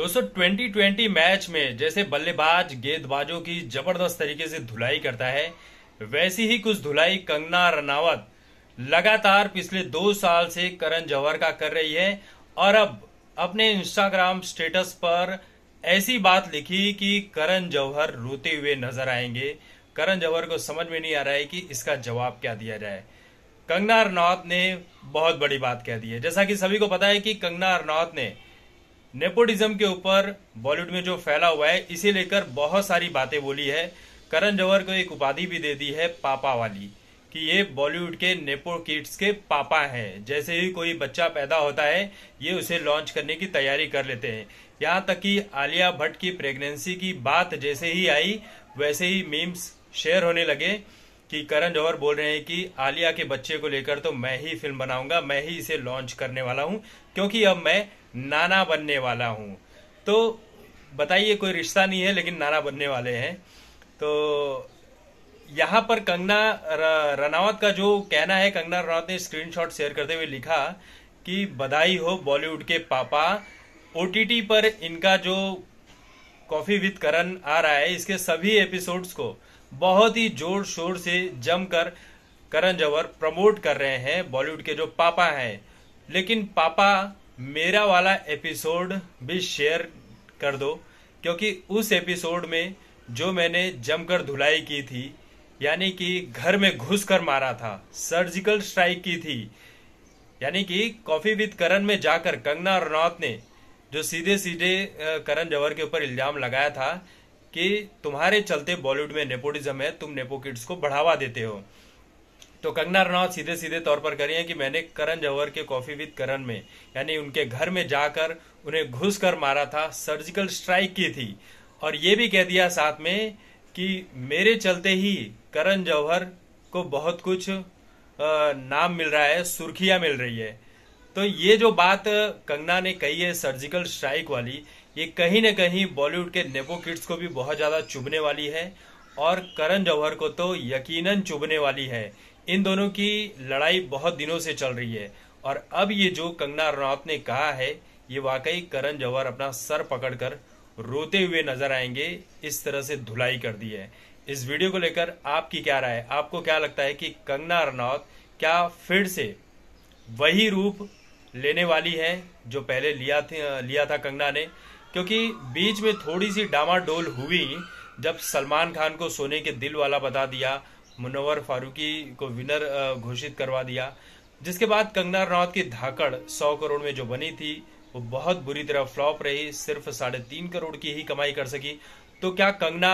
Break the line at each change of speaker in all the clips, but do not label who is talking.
दोस्तों 2020 मैच में जैसे बल्लेबाज गेंदबाजों की जबरदस्त तरीके से धुलाई करता है वैसी ही कुछ धुलाई कंगना रनावत लगातार पिछले दो साल से करण जौहर का कर रही है और अब अपने इंस्टाग्राम स्टेटस पर ऐसी बात लिखी कि करण जौहर रोते हुए नजर आएंगे करण जौहर को समझ में नहीं आ रहा है कि इसका जवाब क्या दिया जाए कंगना रनौत ने बहुत बड़ी बात कह दी है जैसा कि सभी को पता है कि कंगना रनौत ने नेपोटिज्म के ऊपर बॉलीवुड में जो फैला हुआ है इसे लेकर बहुत सारी बातें बोली है करण जौहर को एक उपाधि भी दे दी है पापा वाली कि ये बॉलीवुड के नेपो किड्स के पापा हैं जैसे ही कोई बच्चा पैदा होता है ये उसे लॉन्च करने की तैयारी कर लेते हैं यहाँ तक कि आलिया भट्ट की प्रेगनेंसी की बात जैसे ही आई वैसे ही मीम्स शेयर होने लगे कि करण जौहर बोल रहे हैं कि आलिया के बच्चे को लेकर तो मैं ही फिल्म बनाऊंगा मैं ही इसे लॉन्च करने वाला हूं क्योंकि अब मैं नाना बनने वाला हूं तो बताइए कोई रिश्ता नहीं है लेकिन नाना बनने वाले हैं तो यहाँ पर कंगना रनावत का जो कहना है कंगना रनावत ने स्क्रीनशॉट शेयर करते हुए लिखा कि बधाई हो बॉलीवुड के पापा ओ पर इनका जो कॉफ़ी विद करण आ रहा है इसके सभी एपिसोड्स को बहुत ही जोर शोर से जमकर करण जौहर प्रमोट कर रहे हैं बॉलीवुड के जो पापा हैं लेकिन पापा मेरा वाला एपिसोड भी शेयर कर दो क्योंकि उस एपिसोड में जो मैंने जमकर धुलाई की थी यानी कि घर में घुस कर मारा था सर्जिकल स्ट्राइक की थी यानी कि कॉफी विद करण में जाकर कंगना रनौत ने जो सीधे सीधे करण जौहर के ऊपर इल्जाम लगाया था कि तुम्हारे चलते बॉलीवुड में नेपोटिज्म है तुम नेपो किड्स को बढ़ावा देते हो तो कंगना रनौत सीधे सीधे तौर पर कह रही है कि मैंने करण जौहर के कॉफी विद करण में यानी उनके घर में जाकर उन्हें घुस कर मारा था सर्जिकल स्ट्राइक की थी और ये भी कह दिया साथ में कि मेरे चलते ही करण जौहर को बहुत कुछ नाम मिल रहा है सुर्खियां मिल रही है तो ये जो बात कंगना ने कही है सर्जिकल स्ट्राइक वाली ये कहीं ना कहीं बॉलीवुड के नेपो किड्स को भी बहुत ज़्यादा चुभने वाली है और करण जौहर को तो यकीनन चुभने वाली है इन दोनों की लड़ाई बहुत दिनों से चल रही है और अब ये जो कंगना रनौत ने कहा है ये वाकई करण जौहर अपना सर पकड़कर रोते हुए नजर आएंगे इस तरह से धुलाई कर दी है इस वीडियो को लेकर आपकी क्या राय आपको क्या लगता है कि कंगना रनौत क्या फिर से वही रूप लेने वाली है जो पहले लिया थे लिया था कंगना ने क्योंकि बीच में थोड़ी सी डामाडोल हुई जब सलमान खान को सोने के दिल वाला बता दिया मुनवर फारूकी को विनर घोषित करवा दिया जिसके बाद कंगना रनौत की धाकड़ सौ करोड़ में जो बनी थी वो बहुत बुरी तरह फ्लॉप रही सिर्फ साढ़े तीन करोड़ की ही कमाई कर सकी तो क्या कंगना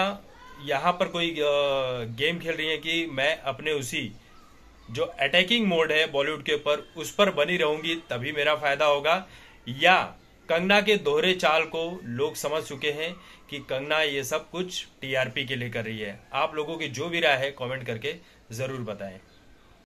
यहाँ पर कोई गेम खेल रही है कि मैं अपने उसी जो अटैकिंग मोड है बॉलीवुड के ऊपर उस पर बनी रहूंगी तभी मेरा फायदा होगा या कंगना के दोहरे चाल को लोग समझ चुके हैं कि कंगना ये सब कुछ टीआरपी के लिए कर रही है आप लोगों की जो भी राय है कमेंट करके ज़रूर बताएं